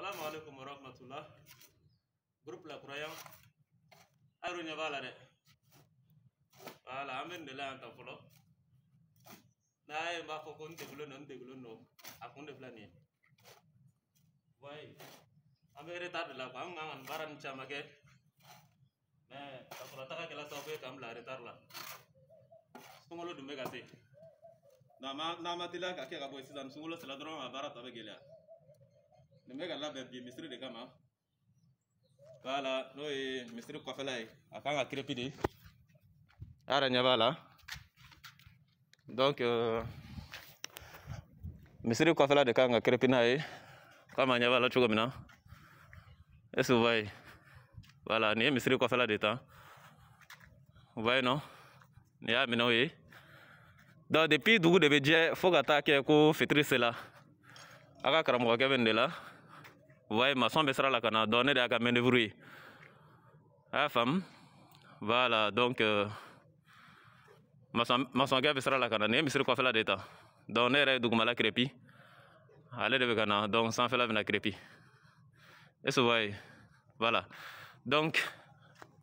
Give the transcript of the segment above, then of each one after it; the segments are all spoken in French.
Assalamualaikum warahmatullah. Grup la kurayan ayro ɲɛ bala la Bala amin de la anta tan fɔlɔ n'a ye n b'a fɔ ko n degulen don n degulen a kun de filɛ Wai. ye wayi de la ngang an baran cha mage. nin ta nin ta ka sɔrɔ taga kɛla sababu ye la sunkalo dun bɛ ka se ma n'an ma teliya ka kɛ ka bɔ yen sisan sunkalo a baara tɔ nin bɛ ka labɛn bi misiri de kama wala n'o ye misiri kɔfɛla ye a kan ka kirepi de a yɛrɛ ɲɛ b'a donc de kan ka kirepi n'a ye kama ɲɛ b'a la cogo min na est-ce que vous de ta vous voyez non y'a minɛw ye donc depuis dugu de bɛ jɛ fo ka taa kɛ ko fitiri sela a ka karamɔgɔkɛ bɛ de la Ouais, maçon bɛ sira la ka donné donc ne de bruit. Ah, femme, voilà donc maçon maçonkɛ bɛ sira la ka na nin sur quoi faire de Donner donc ne yɛrɛ ye dugumala crépi ale de bɛ donc sans donc la bɛ la crépi est ce vrai, voyez voilà donc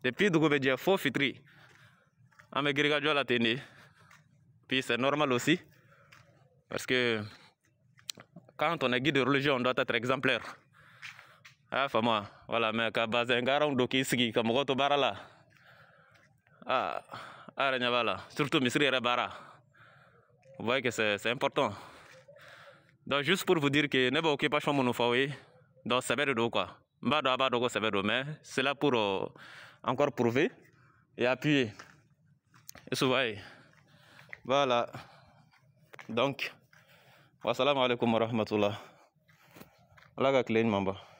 depuis dugu bɛ jɛ fo fitiri an bɛ girikajɔ la ten puis c'est normal aussi parce que quand on est guide de religion on doit être exemplaire ah fama voilà, mais quand bazɛngaranw don k'i sigi je mɔgɔ to Ah, ah surtout vous voyez que c'est important donc juste pour vous dire que ne bɛ pas donc quoi mais c'est là pour euh, encore prouver et appuyer Et vous voyez voilà donc Wassalamu alaikum wa